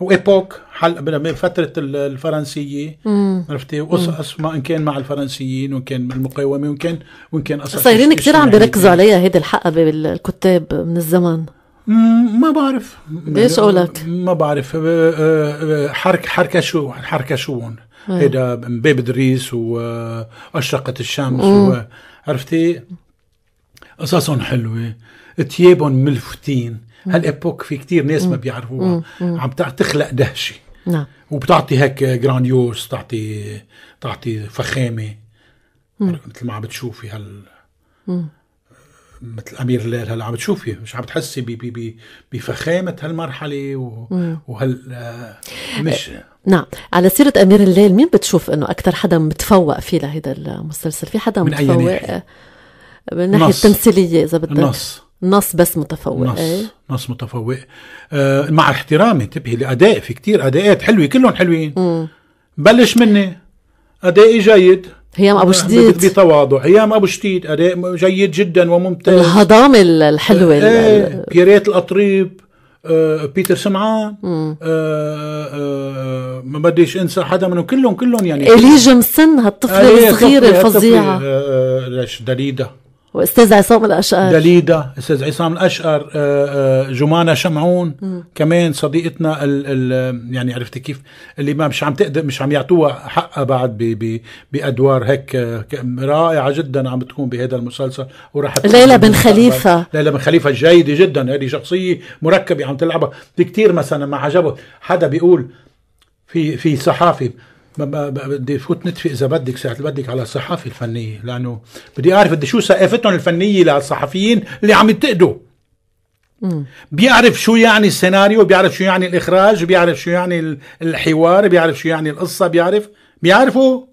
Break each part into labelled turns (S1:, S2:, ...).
S1: وإيبوك حل بفترة الفرنسية عرفتي وقصص ما إن كان مع الفرنسيين وإن كان المقاومة وإن كان وإن كان قصص صايرين كثير عم بيركزوا عليها
S2: هيدي الحقبه بالكتاب من الزمن
S1: ما بعرف ليش قولك؟ يعني ما بعرف أه، أه، أه، حرك حركة شو حركة شو هيدا باب دريس وأشرقت الشمس عرفتي قصصهم حلوة تيابهم ملفتين هالابوك في كتير ناس ما بيعرفوها عم تخلق دهشه نعم وبتعطي هيك جرانيوس بتعطي بتعطي فخامه مثل ما عم بتشوفي هال مثل امير الليل هلا عم بتشوفي مش عم بتحسي بي بي بي بفخامه هالمرحله وهال آه، مش آه،
S2: نعم على سيره امير الليل مين بتشوف انه اكثر حدا متفوق فيه لهيدا المسلسل في حدا من متفوق أي آه، من ناحيه التمثيليه اذا بدك النص النص بس متفوق نص. ايه
S1: نص متفوق آه مع احترامي انتبهي لاداء في كتير اداءات حلوه كلهم حلوين مم. بلش مني ادائي جيد هيام ابو شديد بتواضع هيام ابو شديد اداء جيد جدا وممتاز
S2: الهضامه الحلوه إيه، آه
S1: بيريت القطريب آه بيتر سمعان آه آه ما بديش انسى حدا منهم كلهم كلهم يعني الي جمسن هالطفله إيه، الصغيره الفظيعه آه، دليده واستاذ عصام الاشقر دليدا استاذ عصام الاشقر آه، آه، جمانه شمعون م. كمان صديقتنا ال ال يعني عرفتي كيف اللي ما مش عم تقدر مش عم يعطوها حقها بعد بـ بـ بادوار هيك آه، رائعه جدا عم تكون بهذا المسلسل وراح ليلى بن خليفه ليلى بن خليفه جيده جدا هذه شخصيه مركبه عم تلعبها في كثير مثلا ما عجبه حدا بيقول في في صحافي بدي فوت نتفق اذا بدك ساعه بدك على الصحافه الفنيه لانه بدي اعرف بدي شو ثقافتهم الفنيه للصحفيين اللي عم ينتقدوا بيعرف شو يعني السيناريو بيعرف شو يعني الاخراج بيعرف شو يعني الحوار بيعرف شو يعني القصه بيعرف بيعرفوا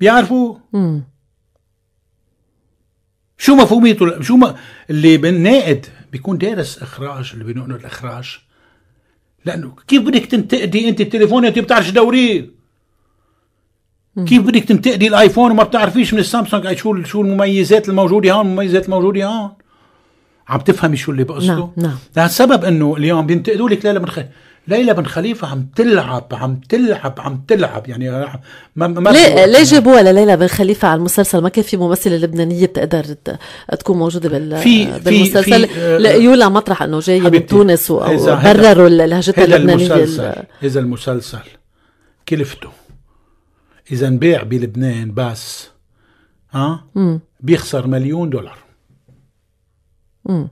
S1: بيعرفوا مم. شو مفهوميته شو ما اللي بالناقد بيكون دارس اخراج اللي بنقول الاخراج لانه كيف بدك تنتقدي انت التليفون انت بتعرفش دوريه كيف بدك تنتقدي الايفون وما بتعرفيش من السامسونج شو شو المميزات الموجوده هون المميزات الموجوده هون عم تفهمي شو اللي بقصده؟ نعم نعم لهالسبب انه اليوم بينتقدوا لك ليلى بن خليفه ليلى بن خليفه عم تلعب عم تلعب عم تلعب يعني ما ما ليه ليه
S2: جابوها لليلى بن خليفه على المسلسل ما كان في ممثله لبنانيه بتقدر تكون موجوده بال في بالمسلسل آه، لقيولها مطرح انه جايه من تونس وبرروا لهجتها اللبنانيه
S1: اذا المسلسل كلفته اذا انباع بلبنان بس ها مم. بيخسر مليون دولار مم.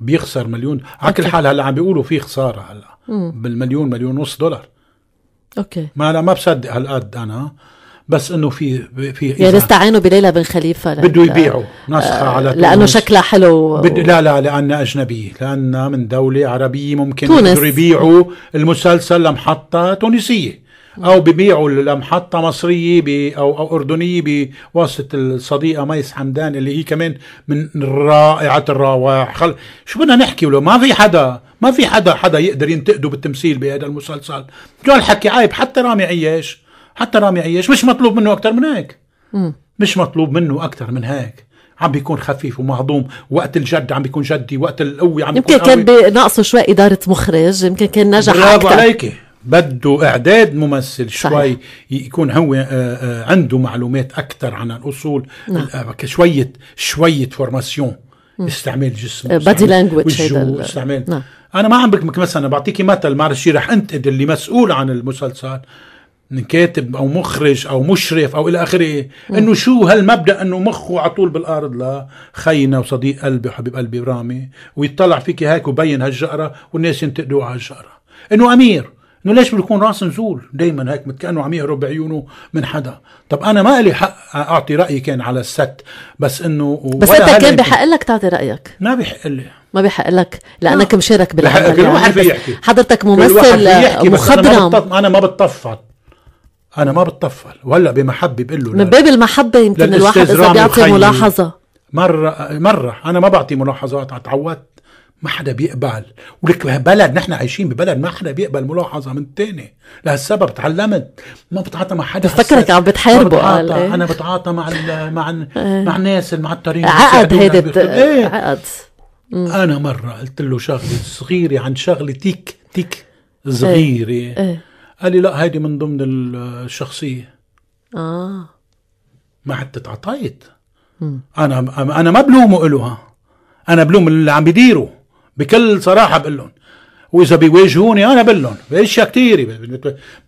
S1: بيخسر مليون على كل حال هلا عم بيقولوا في خساره هلا بالمليون مليون ونص دولار اوكي ما انا ما بصدق هالقد انا بس انه في في يعني استعانوا
S2: بليلى بن خليفه بده يبيعوا نسخه آه على تونس لانه شكلها حلو
S1: بد... لا لا لانها اجنبيه لانها من دوله عربيه ممكن تونس. يبيعوا المسلسل لمحطه تونسيه او ببيعوا لمحطه مصريه او او اردنيه بواسطه الصديقه ميس حمدان اللي هي كمان من رائعه الروائح خل... شو بدنا نحكي له ما في حدا ما في حدا حدا يقدر ينتقده بالتمثيل بهذا المسلسل شو الحكي عيب حتى رامي عياش حتى رامي عياش مش مطلوب منه اكثر من هيك مش مطلوب منه اكثر من هيك عم بيكون خفيف ومهضوم وقت الجد عم بيكون جدي وقت القوي عم يمكن بيكون يمكن
S2: كان ناقصه شوي اداره مخرج يمكن كان نجح برافو عليكي
S1: بده اعداد ممثل شوي صحيح. يكون هو آه، آه، عنده معلومات اكثر عن الاصول نعم. آه، شويه شويه فورماسيون استعمال جسم بادي لانجوج استعمال انا ما عم بك مثلا بعطيكي مثل معلش رح انتقد اللي مسؤول عن المسلسل من كاتب او مخرج او مشرف او الى اخره انه شو هالمبدا انه مخه على طول بالارض لا خينا وصديق قلبي وحبيب قلبي رامي ويطلع فيك هيك وبين هالجقره والناس ينتقدوا على هالجقره انه امير انه ليش بيكون راس نزول دائما هيك كانه عم يهرب بعيونه من حدا طب انا ما لي حق اعطي رايي كان على الست بس انه بس انت كان بحق
S2: لك تعطي رايك
S1: ما بحق لي
S2: ما بحق لك لانك لا. مشارك بالعمل كل واحد يعني حضرتك ممثل مخضرم
S1: أنا ما بتطفل انا ما بتطفل وهلا بمحبه بقول له من باب المحبه يمكن الواحد اذا بيعطي ملاحظه مره مره انا ما بعطي ملاحظات اتعودت ما حدا بيقبل ولك بلد نحن عايشين ببلد ما حدا بيقبل ملاحظه من الثاني لهالسبب تعلمت ما بتعاطى مع حدا بتفكرك عم بتحاربه قال ايه؟ انا بتعاطى مع الـ مع الـ إيه. مع الناس مع الطريق عقد هيدا ايه؟ عقد مم. انا مره قلت له شغله صغيره عن شغله تيك تيك صغيره ايه؟ ايه؟ قال لي لا هيدي من ضمن الشخصيه اه ما حتى تعطيت انا انا ما بلومه الها انا بلوم اللي عم بيديره بكل صراحه بقول لهم واذا بيواجهوني انا بقول لهم بأشياء كثيره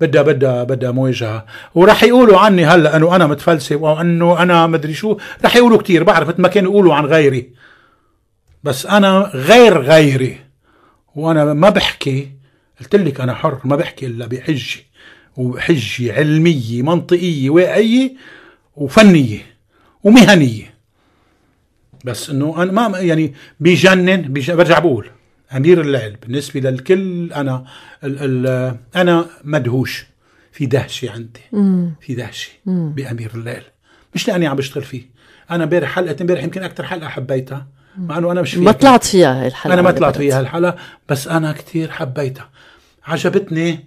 S1: بدها بدها بدها مواجهه وراح يقولوا عني هلا انه انا متفلسف او انه انا مدري شو راح يقولوا كثير بعرف مثل ما كانوا يقولوا عن غيري بس انا غير غيري وانا ما بحكي قلت لك انا حر ما بحكي الا بحجه وحجه علميه منطقيه واقعيه وفنيه ومهنيه بس انه انا ما يعني بجنن برجع بقول امير الليل بالنسبه للكل انا الـ الـ انا مدهوش في دهشه عندي مم. في دهشه بامير الليل مش لاني عم بشتغل فيه انا امبارح حلقه امبارح يمكن اكثر حلقه حبيتها مع انه انا مش ما طلعت فيها هاي الحلقه انا ما طلعت فيها الحلقه بس انا كثير حبيتها عجبتني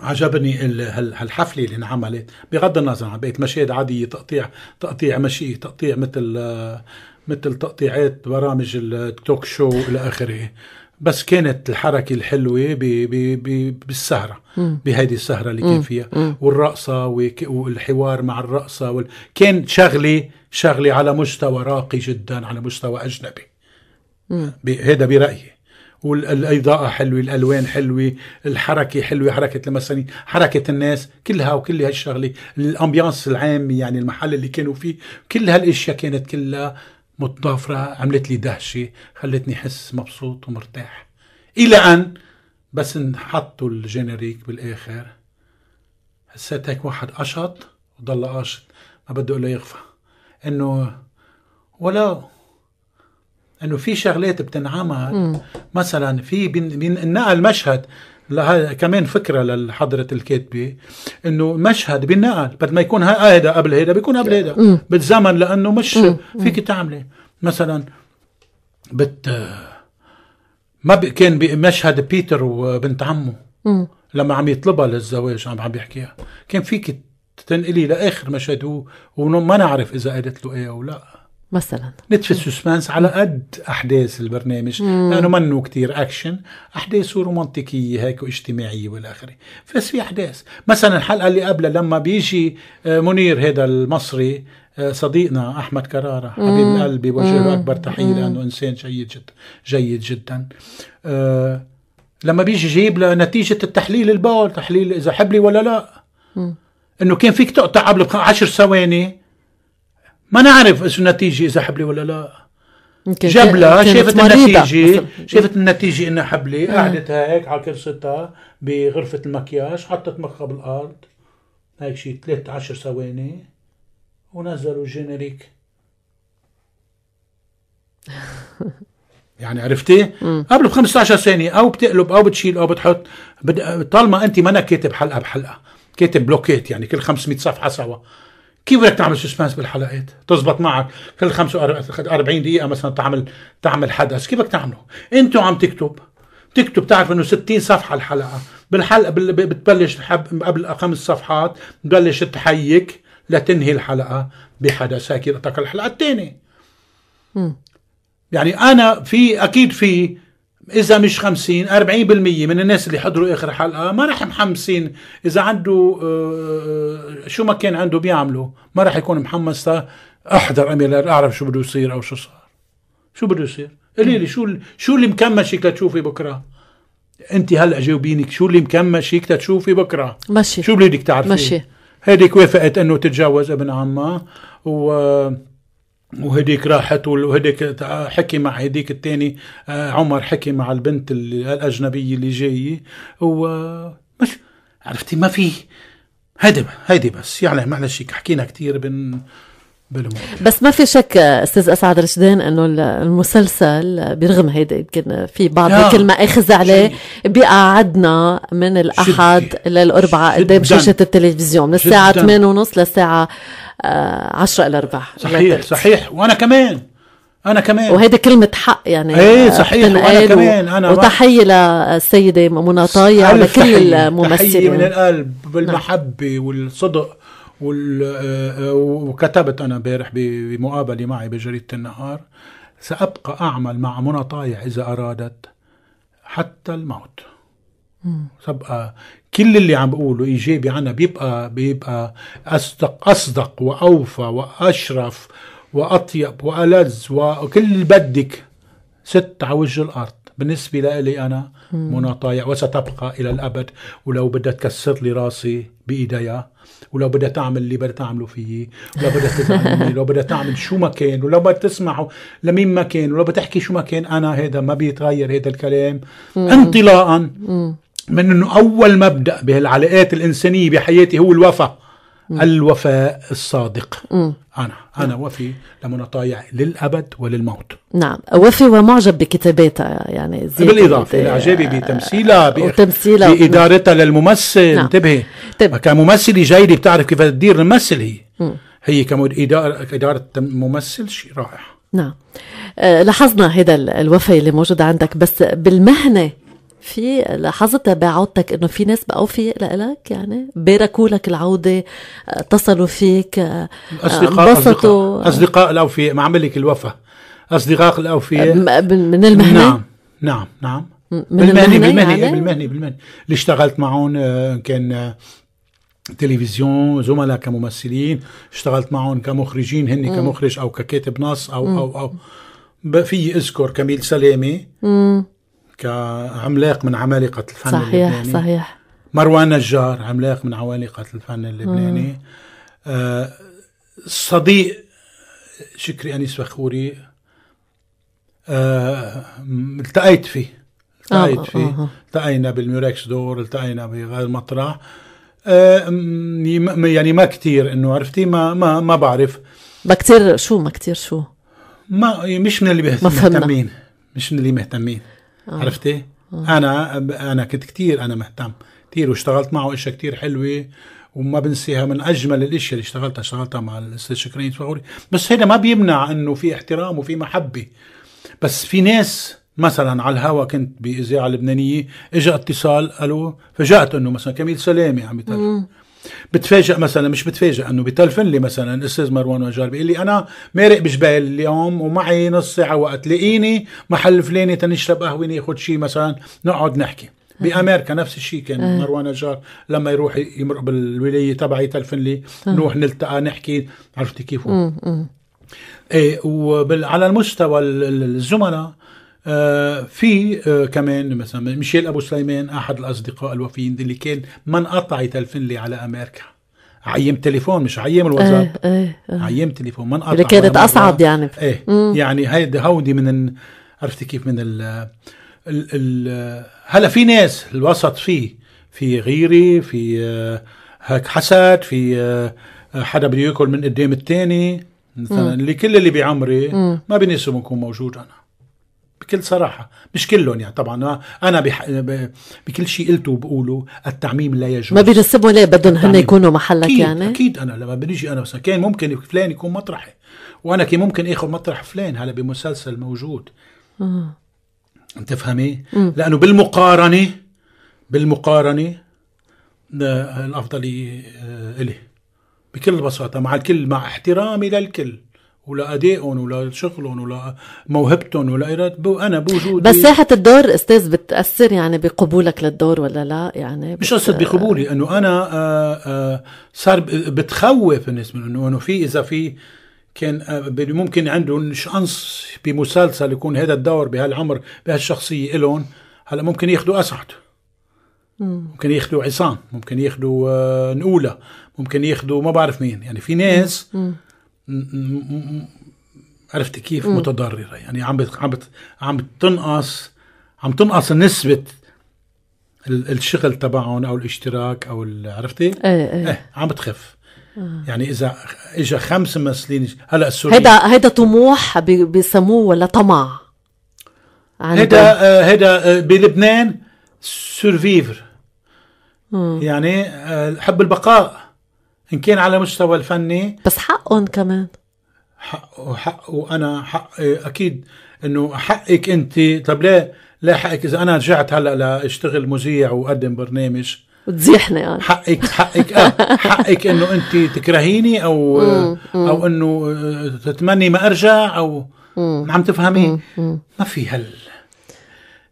S1: عجبني هالحفله اللي انعملت بغض النظر عن بقيت مشاهد عاديه تقطيع تقطيع مشي تقطيع مثل آه، مثل تقطيعات برامج التوك شو الى اخره بس كانت الحركة الحلوة بي بي بي بالسهرة بهيدي السهرة اللي كان فيها والرقصة والحوار مع الرقصة وال... كان شغلة شغلة على مستوى راقي جدا على مستوى أجنبي هذا برأيي والإضاءة حلوة الألوان حلوة الحركة حلوة حركة المسنين حركة الناس كلها وكل هالشغلة الأمبيانس العام يعني المحل اللي كانوا فيه كل هالأشياء كانت كلها متضافرة عملت لي دهشة خلتني حس مبسوط ومرتاح إلى أن بس انحطوا الجينيريك بالآخر حسيت هيك واحد قشط وضل قاشط ما بده إلا يغفى إنه ولو انه في شغلات بتنعمل مثلا في بينقل مشهد لهذا كمان فكرة لحضرة الكاتبة انه مشهد بينقل بد ما يكون آه هيدا قبل هيدا بيكون قبل هيدا بالزمن لانه مش فيك تعملي مثلا بت ما كان بمشهد بيتر وبنت عمه لما عم يطلبها للزواج عم عم يحكيها كان فيك تنقلي لاخر مشهد وما نعرف اذا قالت له ايه او لا مثلا نتف السسبانس على قد احداث البرنامج لانه منه كتير اكشن احداثه رومانتيكيه هيك واجتماعيه والاخره بس في احداث مثلا الحلقه اللي قبلها لما بيجي آه، منير هذا المصري آه، صديقنا احمد كراره حبيب قلبي بوجه له اكبر تحيه لانه انسان جيد جدا جيد جدا آه، لما بيجي يجيب نتيجه التحليل البول تحليل اذا حبلي ولا لا انه كان فيك تقطع قبل 10 ثواني ما نعرف شو النتيجه اذا حبلي ولا لا جاب لها شافت النتيجه شافت النتيجه انها حبلي قعدت هيك على كرستها بغرفه المكياج حطت مخها بالارض هيك شي ثلاث عشر ثواني ونزلوا جينيريك يعني عرفتي؟ قبل ب 15 ثانية أو بتقلب أو بتشيل أو بتحط بد... طالما أنت ما أنا كاتب حلقة بحلقة كاتب بلوكات يعني كل 500 صفحة سوا كيف بدك تعمل سسبنس بالحلقات؟ تزبط معك كل 45 دقيقة مثلا تعمل تعمل حدث، كيف بدك تعمله؟ أنت عم تكتب تكتب تعرف انه 60 صفحة الحلقة، بالحلقة بتبلش قبل خمس صفحات بتبلش تحيك لتنهي الحلقة بحدث هيك الحلقة الثانية. يعني أنا في أكيد في اذا مش 50 40% من الناس اللي حضروا اخر حلقه ما راح محمسين اذا عنده آه، آه، شو ما كان عنده بيعمله ما راح يكون محمس احضر اميلار اعرف شو بده يصير او شو صار شو بده يصير قولي لي شو شو اللي مكمشك لتشوفي بكره انت هلا جاوبينك شو اللي مكمشك لتشوفي بكره ماشي شو بدك تعرفي ماشي هيديك وافقت انه تتجوز ابن عمها و وهديك راحت وهديك حكي مع هديك الثاني آه، عمر حكي مع البنت الأجنبية اللي جاية ومش عرفتي ما في هيدي هيدي بس يعني معلش حكينا كثير بن بالموضوع.
S2: بس ما في شك استاذ اسعد رشدان انه المسلسل برغم هيدا يمكن في بعض الكلمه اخذ عليه بيقعدنا من الاحد للاربعاء قدام شاشه التلفزيون من الساعه 8:30 للساعه 10 آه، إلى 4 صحيح صحيح
S1: وأنا كمان انا كمان وهيدي كلمه
S2: حق يعني ايه صحيح وانا كمان انا وتحيه للسيده منى طايع ولكل الممثلين تحيه من القلب
S1: بالمحبه نعم. والصدق وال... آه، آه، وكتبت انا امبارح بمقابله معي بجريده النهار سابقى اعمل مع منى طايع اذا ارادت حتى الموت سابقى كل اللي عم بقوله ايجابي عنها بيبقى بيبقى اصدق اصدق واوفى واشرف واطيب والذ وكل اللي بدك ست على وجه الارض بالنسبة لي أنا منى طايع وستبقى إلى الأبد ولو بدها تكسر لي راسي بإيديها ولو بدها تعمل اللي بدها تعمله فيي ولو بدها تزعل ولو بدها تعمل شو ما كان ولو بدها تسمعه لمين ما كان ولو بتحكي شو ما كان أنا هذا ما بيتغير هذا الكلام انطلاقا من انه اول مبدا بهالعلاقات الانسانيه بحياتي هو الوفاء الوفاء الصادق مم. أنا أنا مم. نعم. وفي لمنطايع للأبد وللموت
S2: نعم وفي ومعجب بكتاباتها آه، يعني بالإضافة لاعجابي آه، بتمثيلها آه، بتمثيلها
S1: بإدارتها للممثل نعم. انتبهي طيب. كممثلة جيدة بتعرف كيف تدير الممثل هي مم. هي كإدارة إدارة ممثل شيء رائع
S2: نعم لاحظنا هذا الوفي اللي موجود عندك بس بالمهنة في لاحظت بعودتك انه في ناس بقوا في لك يعني باركوا لك العوده آه، اتصلوا فيك آه،
S1: آه، اصدقاء اصدقاء اصدقاء الاوفياء عم لك الوفا اصدقاء الاوفياء من المهنه نعم نعم نعم بالمهنه بالمهنه يعني؟, يعني؟ بالمهنه بالمهنه اللي اشتغلت معهم كان تلفزيون زملاء كممثلين اشتغلت معهم كمخرجين هن م. كمخرج او ككاتب نص او م. او او في اذكر كميل سلامه كعملاق من عمالقة الفن صحيح اللبناني صحيح مروان نجار عملاق من عمالقة الفن اللبناني آه صديق شكري أنيس فخوري آه التقيت فيه التقيت آه،, آه فيه آه التقينا بالميركس دور التقينا بغير المطرح آه يعني ما كتير انه عرفتي ما ما ما بعرف ما كتير شو ما كتير شو ما مش من اللي مهتمين مش من اللي مهتمين آه. عرفتي؟ آه. انا انا كنت كثير انا مهتم كثير واشتغلت معه اشياء كثير حلوه وما بنسيها من اجمل الاشياء اللي اشتغلتها اشتغلتها مع الاستاذ شكرين فغوري بس هذا ما بيمنع انه في احترام وفي محبه بس في ناس مثلا على الهوا كنت باذاعه لبنانيه اجى اتصال قالوا فجأت انه مثلا كميل سلامه عم يترجم بتفاجئ مثلا مش بتفاجئ انه بتلفن لي مثلا الاستاذ مروان وجار بيقول لي انا مارق بجبال اليوم ومعي نص ساعه وقت لاقيني محل فلاني تنشرب قهوه ناخذ شيء مثلا نقعد نحكي بامريكا نفس الشيء كان آه. مروان نجار لما يروح يمرق بالولايه تبعي تلفن لي آه. نروح نلتقى نحكي عرفتي كيف ايه وعلى المستوى الزملاء آه، في آه، كمان مثلا ميشيل ابو سليمان احد الاصدقاء الوفيين اللي كان ما انقطع يتلفن لي على امريكا عيم تليفون مش عيم الواتساب ايه ايه ايه عيم تليفون ما انقطع اللي كانت اصعب يعني ايه يعني هيدي هودي من عرفتي كيف من ال ال ال هلا في ناس الوسط فيه في غيري في هيك آه، حسد في حدا بده ياكل من قدام الثاني مثلا اللي كل اللي بعمري ما بنسوا بكون موجود انا بكل صراحة مش كلهم يعني طبعا أنا بح... ب... بكل شيء قلته وبقوله التعميم لا يجوز ما بينسبوا ليه بدهم هن يكونوا محلك أكيد يعني أكيد أنا لما بنيجي أنا مثلا كان ممكن فلان يكون مطرحي وأنا كان ممكن آخذ مطرح فلان هلا بمسلسل موجود أه. أنت فهمي؟ لأنه بالمقارنة بالمقارنة الأفضلية آه، إلي بكل بساطة مع الكل مع احترامي للكل ولا ادائهم ولا شغلهم ولا موهبتهم ولا انا بوجودي بس ساحه
S2: الدور استاذ بتاثر يعني بقبولك للدور ولا لا يعني بت... مش قصه
S1: بقبولي انه انا آآ آه، آآ آه، صار بتخوف الناس انه انه في اذا في كان آه، ممكن عندهم شانس بمسلسل يكون هذا الدور بهالعمر بهالشخصيه إلهم هلا ممكن ياخذوا اسعد ممكن ياخذوا عصام ممكن ياخذوا نقولة ممكن ياخذوا ما بعرف مين يعني في ناس مم. مم. عرفت كيف متضرره يعني عم بت عم بت عم تنقص عم تنقص نسبه الشغل تبعهم او الاشتراك او عرفتي؟ إيه،, ايه ايه, عم بتخف آه. يعني اذا اجى خمس ممثلين هلا السوري هيدا
S2: هيدا طموح بسموه ولا طمع
S1: يعني هيدا آه، هيدا آه، بلبنان سيرفيفر يعني حب البقاء ان كان على مستوى الفني بس حقهم كمان حقه حقه انا حقي اكيد انه حقك انت طب ليه لا حقك اذا انا رجعت هلا لاشتغل مذيع واقدم برنامج وتزيحني انا حقك حقك آه حقك انه انت تكرهيني او مم. او انه تتمني ما ارجع او عم تفهمي ما في هل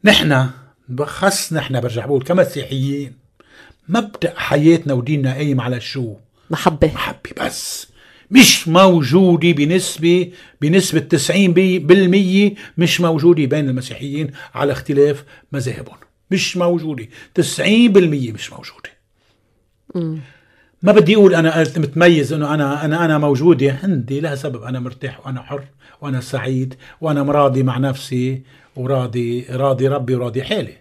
S1: نحن بخص نحن برجع بقول كمسيحيين مبدا حياتنا وديننا قايم على شو؟ محبة محبة بس مش موجودة بنسبة بنسبة 90% مش موجودة بين المسيحيين على اختلاف مذاهبهم مش موجودة 90% مش موجودة ما بدي اقول انا متميز انه انا انا انا موجوده عندي لها سبب انا مرتاح وانا حر وانا سعيد وانا مراضي مع نفسي وراضي راضي ربي وراضي حالي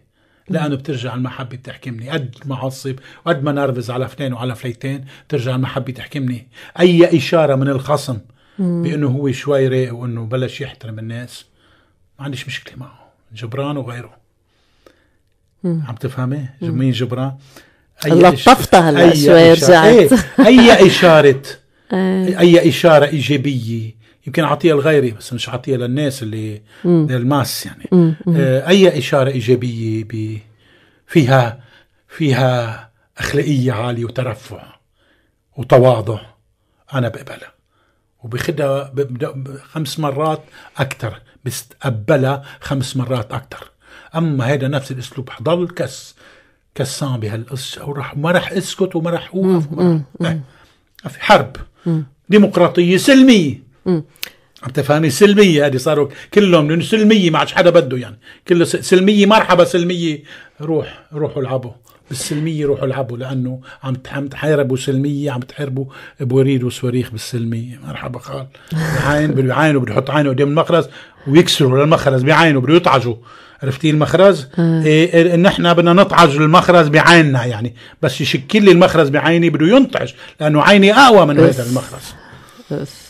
S1: لانه بترجع المحبه بتحكمني قد ما عصب وقد ما نرفز على فلان وعلى فليتين بترجع المحبه تحكمني اي اشاره من الخصم بانه هو شوي رايق وانه بلش يحترم الناس ما عنديش مشكله معه جبران وغيره مم. عم تفهمي مين جبران اي لطفتها هلا شوي رجعت إيه، اي اشاره إيه. اي اشاره ايجابيه يمكن اعطيها لغيري بس مش اعطيها للناس اللي للماس يعني مم. آه، اي اشاره ايجابيه ب فيها فيها اخلاقيه عاليه وترفع وتواضع انا بقبلها وبخدها خمس مرات اكثر بستقبلها خمس مرات اكثر اما هذا نفس الاسلوب حضل كس كسان بهالقصه وراح ما راح اسكت وما راح اوقف ما في إيه. حرب ديمقراطيه سلميه عم تفهمي سلميه هذه صاروا كلهم لانه سلميه ما عادش حدا بده يعني كله سلميه مرحبا سلميه روح روحوا العبوا بالسلميه روحوا العبوا لانه عم عم تحاربوا سلميه عم تحاربوا بوريد وصواريخ بالسلميه مرحبا خال عين بعينه بده يحط عينه قدام المخرز ويكسروا للمخرز بعينه بده يطعجوا عرفتي المخرز آه. إيه, إيه، نحن بدنا نطعج المخرز بعيننا يعني بس يشكل لي المخرز بعيني بده ينطعج لانه عيني اقوى من هذا المخرز